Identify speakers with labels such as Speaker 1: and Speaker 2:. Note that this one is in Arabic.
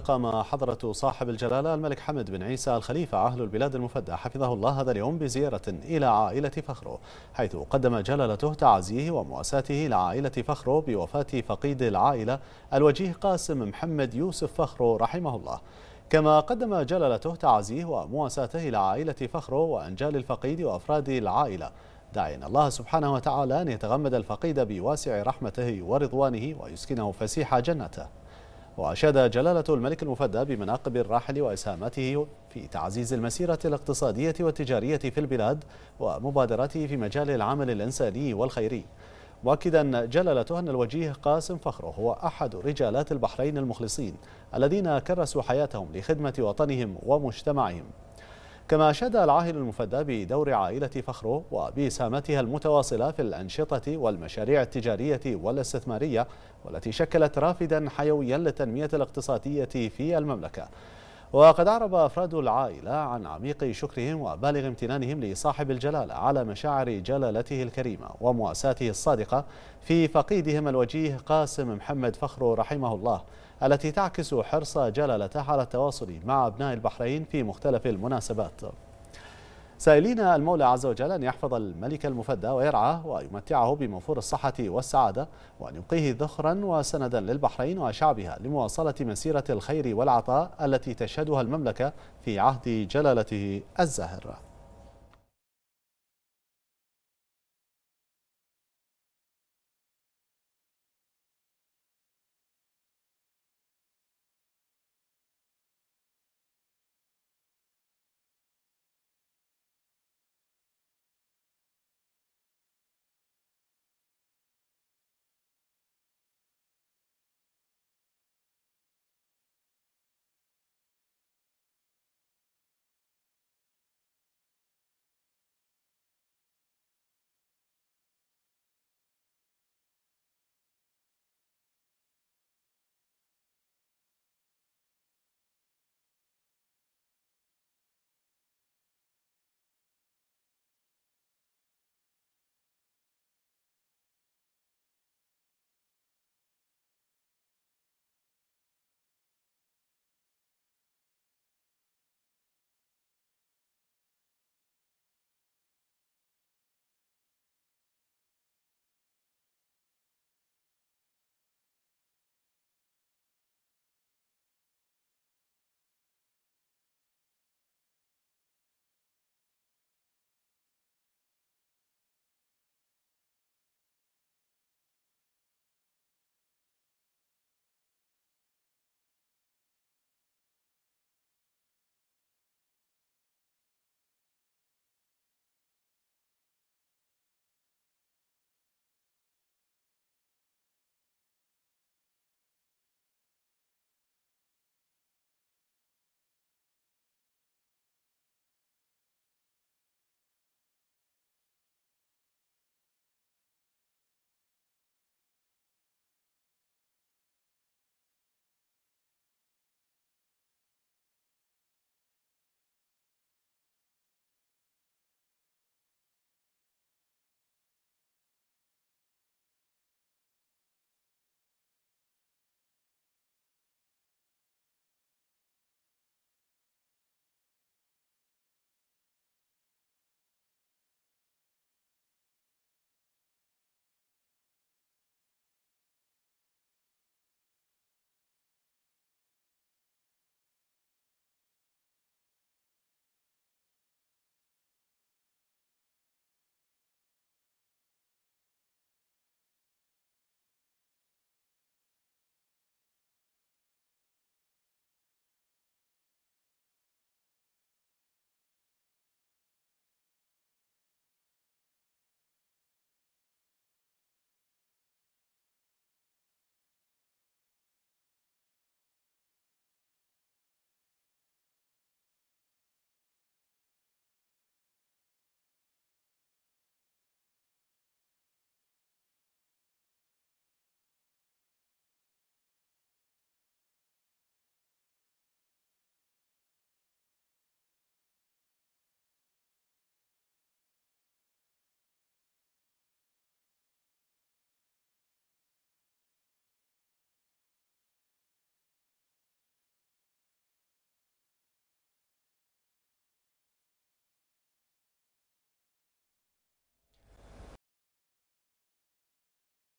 Speaker 1: قام حضرة صاحب الجلالة الملك حمد بن عيسى الخليفة أهل البلاد المفدى حفظه الله هذا اليوم بزيارة إلى عائلة فخرو حيث قدم جلالته تعزيه ومواساته لعائلة فخرو بوفاة فقيد العائلة الوجيه قاسم محمد يوسف فخرو رحمه الله كما قدم جلالته تعزيه ومواساته لعائلة فخرو وأنجال الفقيد وأفراد العائلة داعين الله سبحانه وتعالى أن يتغمد الفقيد بواسع رحمته ورضوانه ويسكنه فسيح جنته وأشاد جلالة الملك المفدى بمناقب الراحل وإسهاماته في تعزيز المسيرة الاقتصادية والتجارية في البلاد ومبادراته في مجال العمل الإنساني والخيري مؤكدا جلالته أن الوجيه قاسم فخره هو أحد رجالات البحرين المخلصين الذين كرسوا حياتهم لخدمة وطنهم ومجتمعهم كما شاد العاهل المفدى بدور عائلة فخرو وبسامتها المتواصلة في الأنشطة والمشاريع التجارية والاستثمارية والتي شكلت رافدا حيويا للتنمية الاقتصادية في المملكة وقد أعرب أفراد العائلة عن عميق شكرهم وبالغ امتنانهم لصاحب الجلالة على مشاعر جلالته الكريمة ومواساته الصادقة في فقيدهم الوجيه قاسم محمد فخرو رحمه الله التي تعكس حرص جلالته على التواصل مع أبناء البحرين في مختلف المناسبات سائلين المولى عز وجل أن يحفظ الملك المفدى ويرعاه ويمتعه بموفور الصحة والسعادة وأن يبقيه ذخرا وسندا للبحرين وشعبها لمواصلة مسيرة الخير والعطاء التي تشهدها المملكة في عهد جلالته الزاهر